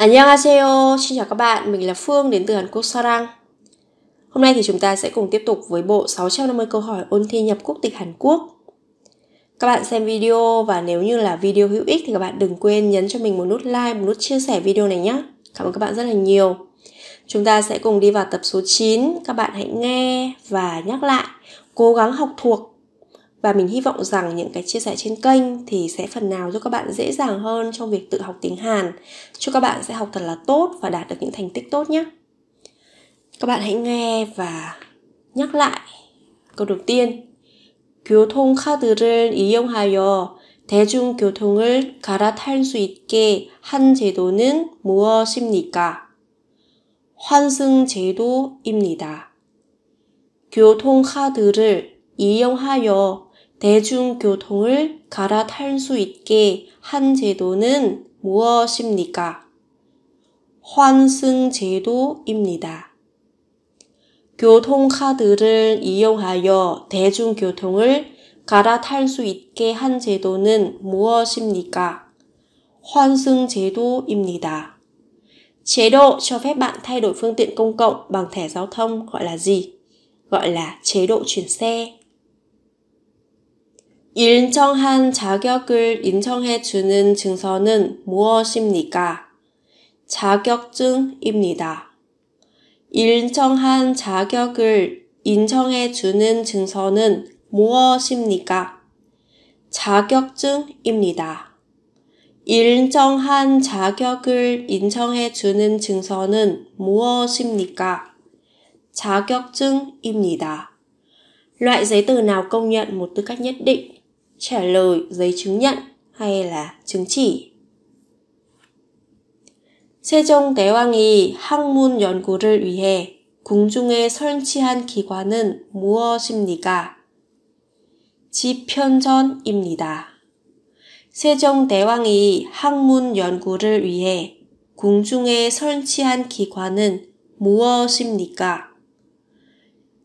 Annyeonghaseyo, xin chào các bạn, mình là Phương đến từ Hàn Quốc Sarang. Hôm nay thì chúng ta sẽ cùng tiếp tục với bộ 650 câu hỏi ôn thi nhập quốc tịch Hàn Quốc. Các bạn xem video và nếu như là video hữu ích thì các bạn đừng quên nhấn cho mình một nút like, một nút chia sẻ video này nhé. Cảm ơn các bạn rất là nhiều. Chúng ta sẽ cùng đi vào tập số 9, các bạn hãy nghe và nhắc lại, cố gắng học thuộc và mình hy vọng rằng những cái chia sẻ trên kênh thì sẽ phần nào giúp các bạn dễ dàng hơn trong việc tự học tiếng Hàn. Chúc các bạn sẽ học thật là tốt và đạt được những thành tích tốt nhé. Các bạn hãy nghe và nhắc lại câu đầu tiên. 교통 카드를 이용하여 대중교통을 갈아탈 수 있게 한 제도는 무엇입니까? 환승제도입니다. 교통카드를 이용하여 대중교통을 갈아탈 수 있게 한 제도는 무엇입니까? 환승제도입니다. 교통카드를 이용하여 대중교통을 갈아탈 수 있게 한 제도는 무엇입니까? 환승제도입니다. Chế độ cho phép bạn thay đổi phương tiện công cộng bằng thẻ giao thông gọi là gì? Gọi là chế độ chuyển xe. 인정한 자격을 인정해 주는 증서는 무엇입니까? 자격증입니다. 인정한 자격을 인정해 주는 증서는 무엇입니까? 자격증입니다. 일정한 자격을 인정해 주는 증서는 무엇입니까? 자격증입니다. Loại giấy tờ nào công nhận một tư cách nhất định trả lời giấy chứng nhận hay là chứng chỉ. 세종 대왕이 학문 연구를 위해 궁중에 설치한 기관은 무엇입니까? 지편전입니다. 세종 대왕이 학문 연구를 위해 궁중에 설치한 기관은 무엇입니까?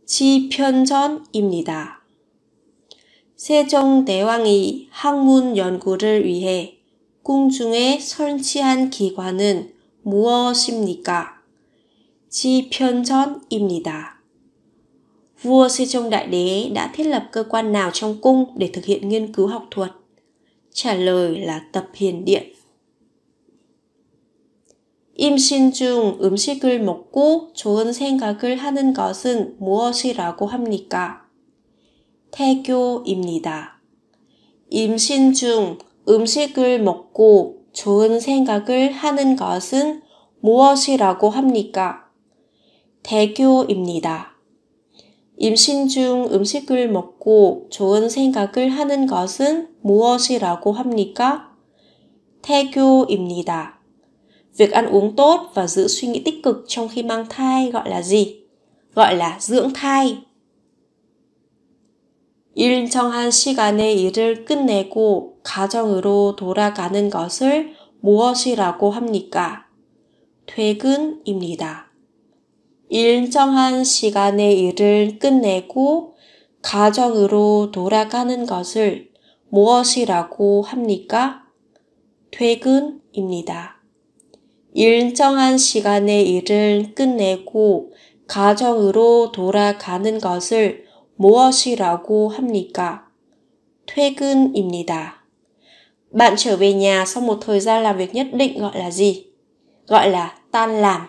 지편전입니다. 세종대왕이 학문 연구를 위해 궁중에 설치한 기관은 무엇입니까? 지편전입니다. Vua Sejong Đại Đế đã thiết lập cơ quan nào trong cung để thực hiện nghiên cứu học thuật? Trả lời là tập hiền điện. 임신 중 음식을 먹고 좋은 생각을 하는 것은 무엇이라고 합니까? 태교입니다. 임신 중 음식을 먹고 좋은 생각을 하는 것은 무엇이라고 합니까? 대교입니다. 임신 중 음식을 먹고 좋은 생각을 하는 것은 무엇이라고 합니까? 태교입니다. Việc ăn uống tốt và giữ suy nghĩ tích cực trong khi mang thai gọi là gì? Gọi là dưỡng thai. 일정한 시간에 일을 끝내고 가정으로 돌아가는 것을 무엇이라고 합니까? 퇴근입니다. 일정한 시간에 일을 끝내고 가정으로 돌아가는 것을 무엇이라고 합니까? 퇴근입니다. 일정한 시간에 일을 끝내고 가정으로 돌아가는 것을 무엇이라고 합니까? 퇴근입니다. Bạn trở về nhà sau một thời gian làm việc nhất định gọi là gì? Gọi là tan làm.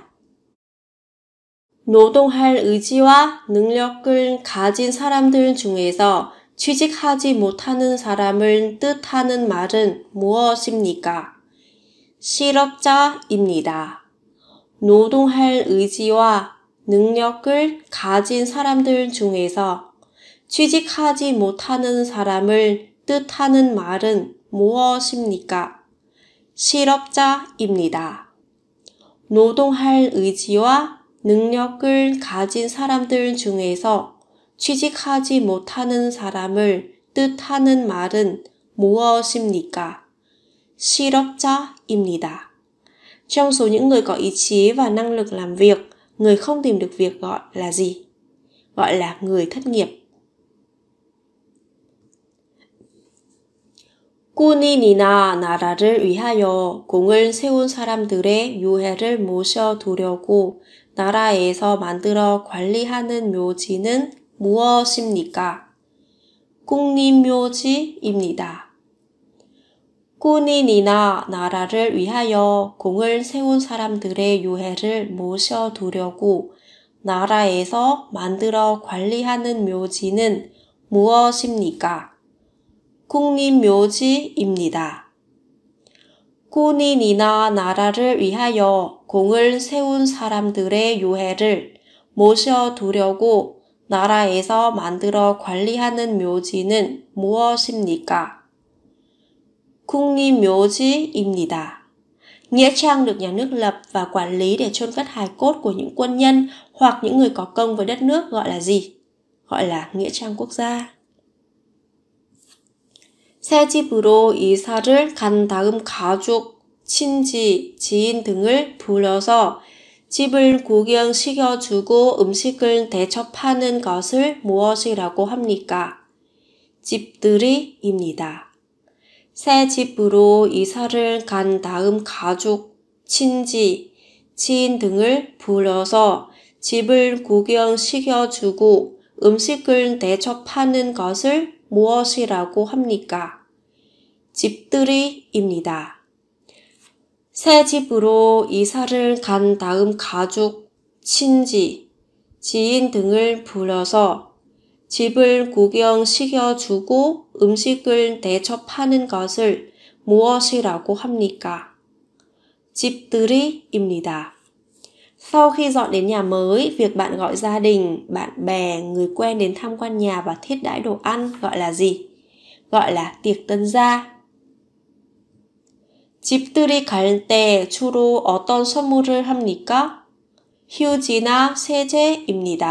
노동할 의지와 능력을 가진 사람들 중에서 취직하지 못하는 사람을 뜻하는 말은 무엇입니까? 실업자입니다. 노동할 의지와 능력을 가진 사람들 중에서 취직하지 못하는 사람을 뜻하는 말은 무엇입니까? 실업자입니다. 노동할 의지와 능력을 가진 사람들 중에서 취직하지 못하는 사람을 뜻하는 말은 무엇입니까? 실업자입니다. Trong số những người có ý chí và năng lực làm việc, người không tìm được việc gọi là gì? Gọi là người thất nghiệp. 군인이나 나라를 위하여 공을 세운 사람들의 유해를 모셔두려고 나라에서 만들어 관리하는 묘지는 무엇입니까? 국립묘지입니다. 군인이나 나라를 위하여 공을 세운 사람들의 유해를 모셔두려고 나라에서 만들어 관리하는 묘지는 무엇입니까? 국립묘지입니다. 군인이나 나라를 위하여 공을 세운 사람들의 유해를 모셔두려고 나라에서 만들어 관리하는 묘지는 무엇입니까? 국립묘지입니다. Nghĩa trang được nhà nước lập và quản lý để chôn cất hài cốt của những quân nhân hoặc những người có công với đất nước gọi là gì? Gọi là nghĩa trang quốc gia. 새 집으로 이사를 간 다음 가족, 친지, 지인 등을 불러서 집을 구경시켜주고 음식을 대접하는 것을 무엇이라고 합니까? 집들이입니다. 새 집으로 이사를 간 다음 가족, 친지, 지인 등을 불러서 집을 구경시켜주고 음식을 대접하는 것을 무엇이라고 합니까? 집들이입니다. 새 집으로 이사를 간 다음 가족, 친지, 지인 등을 불러서 집을 구경시켜주고 음식을 대접하는 것을 무엇이라고 합니까? 집들이입니다. Sau khi dọn đến nhà mới, việc bạn gọi gia đình, bạn bè, người quen đến tham quan nhà và thiết đãi đồ ăn gọi là gì? Gọi là tiệc tân gia. 집들이 갈 때 주로 어떤 선물을 합니까? 휴지나 세제입니다.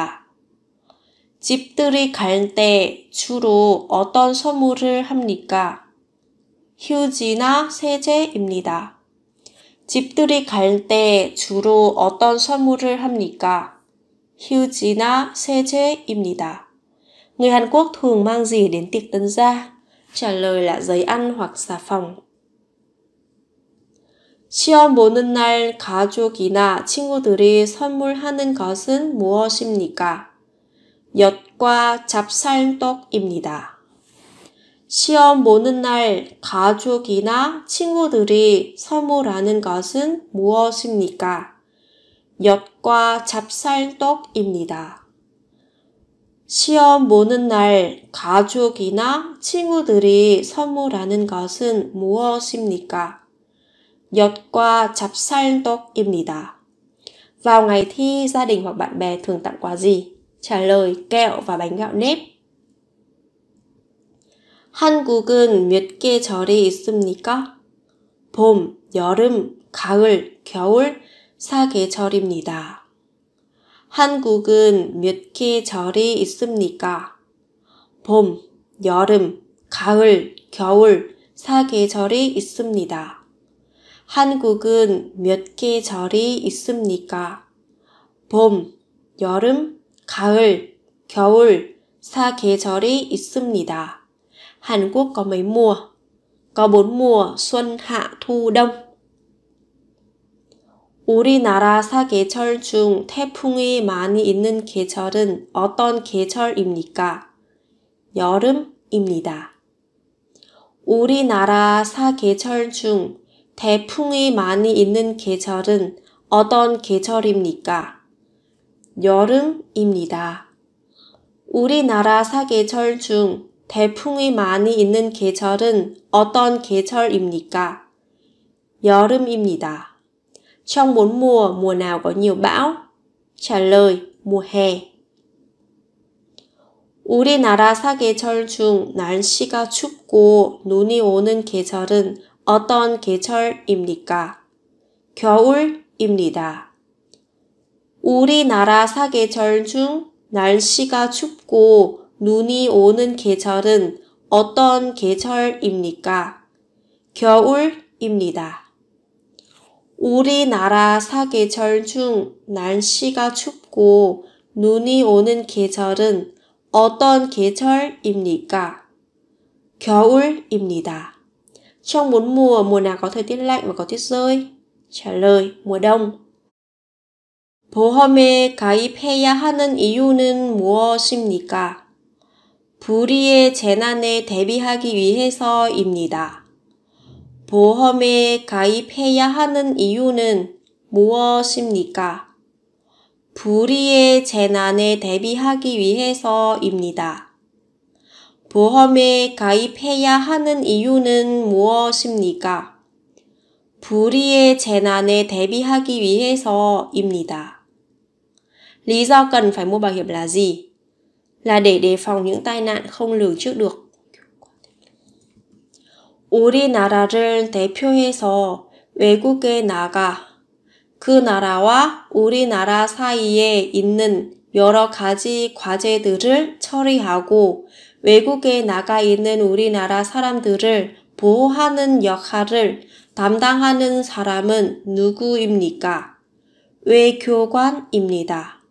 집들이 갈 때 주로 어떤 선물을 합니까? 휴지나 세제입니다. 집들이 갈 때 주로 어떤 선물을 합니까? 휴지나 세제입니다. Người Hàn Quốc thường mang gì đến tiệc tân gia? Trả lời là giấy ăn hoặc xà phòng. 시험 보는 날 가족이나 친구들이 선물하는 것은 무엇입니까? 엿과 잡쌀떡입니다. 시험 보는 날 가족이나 친구들이 선물하는 것은 무엇입니까? 엿과 잡쌀떡입니다 시험 보는 날 가족이나 친구들이 선물하는 것은 무엇입니까? 엿과 찹쌀떡입니다. Vào ngày thi gia đình hoặc bạn bè thường tặng quà gì? Trả lời kẹo và bánh gạo nếp. 한국은 몇개 절이 있습니까? 봄, 여름, 가을, 겨울 사계절입니다. 한국은 몇개 절이 있습니까? 봄, 여름, 가을, 겨울 사계절이 있습니다. 한국은 몇개 절이 있습니까? 봄, 여름, 가을, 겨울 사계절이 있습니다. Hàn Quốc có mấy mùa? Có bốn mùa xuân, hạ, thu, đông. 우리나라 사계절 중 태풍이 많이 있는 계절은 어떤 계절입니까? 여름입니다. 우리나라 사계절 중 태풍이 많이 있는 계절은 어떤 계절입니까? 여름입니다. 우리나라 사계절 중 태풍이 많이 있는 계절은 어떤 계절입니까? 여름입니다. Trong bốn mùa, mùa nào có nhiều bão? Trả lời, mùa hè. 우리나라 사계절 중 날씨가 춥고 눈이 오는 계절은 어떤 계절입니까? 겨울입니다. 우리나라 사계절 중 날씨가 춥고 눈이 오는 계절은 어떤 계절입니까? 겨울입니다. 우리나라 사계절 중 날씨가 춥고 눈이 오는 계절은 어떤 계절입니까? 겨울입니다. Trong bốn mùa, mùa nào có thời tiết lạnh và có tuyết rơi? Trả lời, mùa đông. 보험에 가입해야 하는 이유는 무엇입니까? 불의의 재난에 대비하기 위해서입니다. 보험에 가입해야 하는 이유는 무엇입니까? 불의의 재난에 대비하기 위해서입니다. 보험에 가입해야 하는 이유는 무엇입니까? 불의의 재난에 대비하기 위해서입니다. Lý do cần phải mua bảo hiểm là gì? là để đề phòng những tai nạn không lường trước được. 우리나라를 대표해서 외국에 나가 그 나라와 우리나라 사이에 있는 여러 가지 과제들을 처리하고 외국에 나가 있는 우리나라 사람들을 보호하는 역할을 담당하는 사람은 누구입니까? 외교관입니다.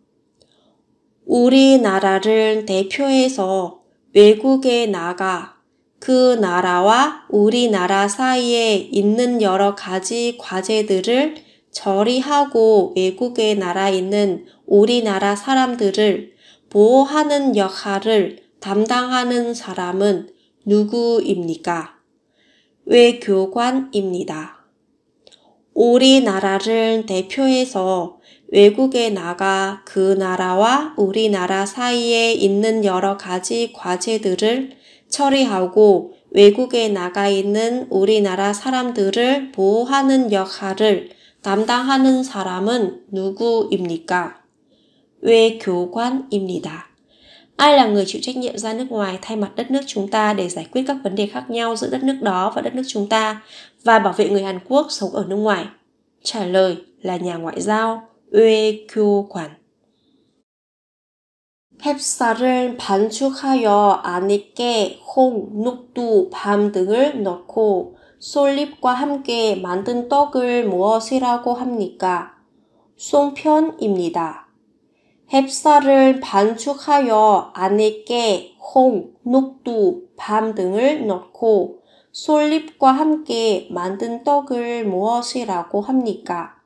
우리나라를 대표해서 외국에 나가 그 나라와 우리나라 사이에 있는 여러 가지 과제들을 처리하고 외국에 나라 있는 우리나라 사람들을 보호하는 역할을 담당하는 사람은 누구입니까? 외교관입니다. 우리나라를 대표해서 외국에 나가 그 나라와 우리나라 사이에 있는 여러 가지 과제들을 처리하고 외국에 나가 있는 우리나라 사람들을 보호하는 역할을 담당하는 사람은 누구입니까? 외교관입니다. Ai là người chịu trách nhiệm ra nước ngoài thay mặt đất nước chúng ta để giải quyết các vấn đề khác nhau giữa đất nước đó và đất nước chúng ta và bảo vệ người Hàn Quốc sống ở nước ngoài? Trả lời là nhà ngoại giao. 외교관 햅쌀을 반죽하여 안에깨, 홍, 녹두, 밤 등을 넣고 솔잎과 함께 만든 떡을 무엇이라고 합니까? 송편입니다. 햅쌀을 반죽하여 안에 깨, 홍, 녹두, 밤 등을 넣고 솔잎과 함께 만든 떡을 무엇이라고 합니까?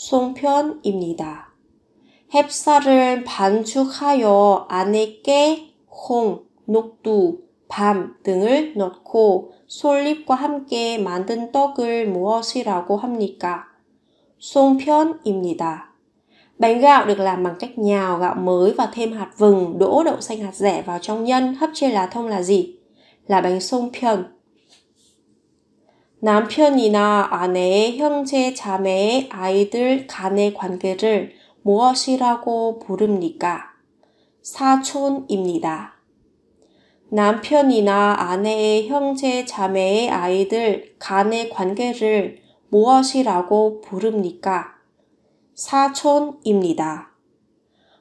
송편입니다. 햅쌀을 반죽하여 안에 깨, 홍, 녹두, 밤 등을 넣고 솔잎과 함께 만든 떡을 무엇이라고 합니까? 송편입니다. Bánh gạo được làm bằng cách nhào gạo mới và thêm hạt vừng, đỗ, đậu xanh hạt rẻ vào trong nhân, hấp trên lá thông là gì? Là bánh sông pyeon. 남편이나 아내의 형제, 자매의 아이들 간의 관계를 무엇이라고 부릅니까? 사촌입니다. 남편이나 아내의 형제, 자매의 아이들 간의 관계를 무엇이라고 부릅니까? 사촌입니다.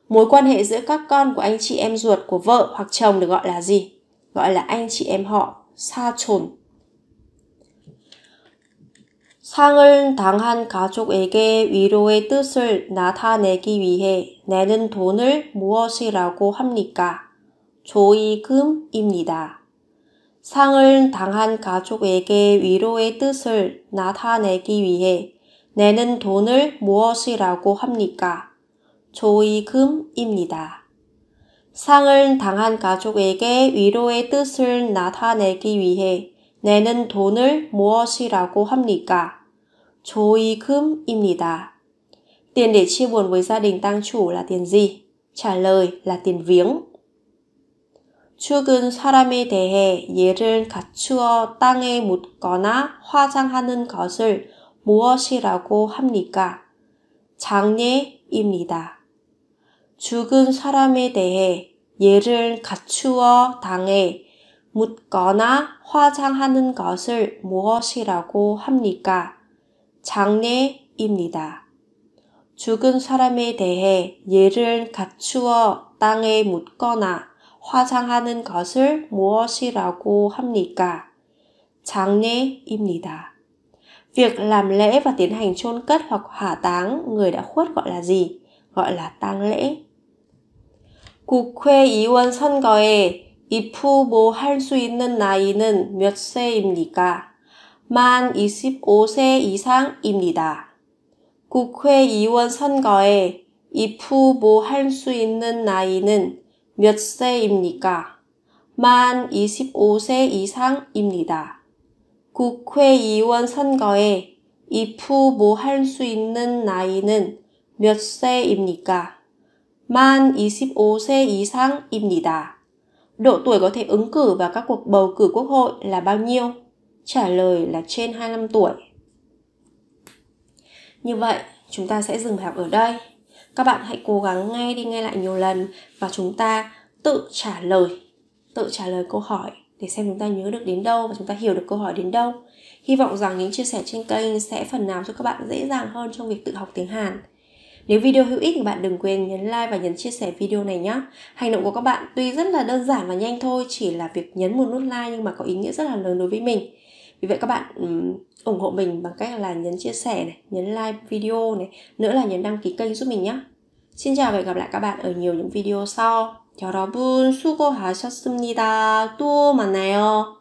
Mối quan hệ giữa các con của anh chị em ruột của vợ hoặc chồng được gọi là gì? Gọi là anh chị em họ, 사촌. 상을 당한 가족에게 위로의 뜻을 나타내기 위해 내는 돈을 무엇이라고 합니까? 조의금입니다. 상을 당한 가족에게 위로의 뜻을 나타내기 위해 내는 돈을 무엇이라고 합니까? 조의금입니다. 상을 당한 가족에게 위로의 뜻을 나타내기 위해 내는 돈을 무엇이라고 합니까? 조이금입니다. Tiền để chia buồn với gia đình tăng chủ là tiền gì? Trả lời là tiền viếng. 죽은 사람에 대해 예를 갖추어 땅에 묻거나 화장하는 것을 무엇이라고 합니까? 장례입니다. 죽은 사람에 대해 예를 갖추어 땅에 묻거나 화장하는 것을 무엇이라고 합니까? 장례입니다. 죽은 사람에 대해 예를 갖추어 땅에 묻거나 화장하는 것을 무엇이라고 합니까? 장례입니다. Việc làm lễ và tiến hành chôn cất hoặc hỏa táng người đã khuất gọi là gì? Gọi là tang lễ. 국회의원 선거에 입후보할 수 있는 나이는 몇 세입니까? 만 25세 이상입니다. 국회의원 선거에 입후보 뭐 할수 있는 나이는 몇 세입니까? 만 25세 이상입니다. 국회의원 선거에 입후보 뭐 할수 있는 나이는 몇 세입니까? 만 25세 이상입니다. Độ tuổi có thể ứng cử vào các cuộc bầu cử quốc hội là bao nhiêu? trả lời là trên 25 tuổi. Như vậy, chúng ta sẽ dừng học ở đây. Các bạn hãy cố gắng nghe đi nghe lại nhiều lần và chúng ta tự trả lời, tự trả lời câu hỏi để xem chúng ta nhớ được đến đâu và chúng ta hiểu được câu hỏi đến đâu. Hy vọng rằng những chia sẻ trên kênh sẽ phần nào cho các bạn dễ dàng hơn trong việc tự học tiếng Hàn. Nếu video hữu ích thì bạn đừng quên nhấn like và nhấn chia sẻ video này nhé. Hành động của các bạn tuy rất là đơn giản và nhanh thôi, chỉ là việc nhấn một nút like nhưng mà có ý nghĩa rất là lớn đối với mình vì vậy các bạn ừ, ủng hộ mình bằng cách là nhấn chia sẻ này nhấn like video này nữa là nhấn đăng ký kênh giúp mình nhé xin chào và hẹn gặp lại các bạn ở nhiều những video sau 여러분 수고하셨습니다 또 만나요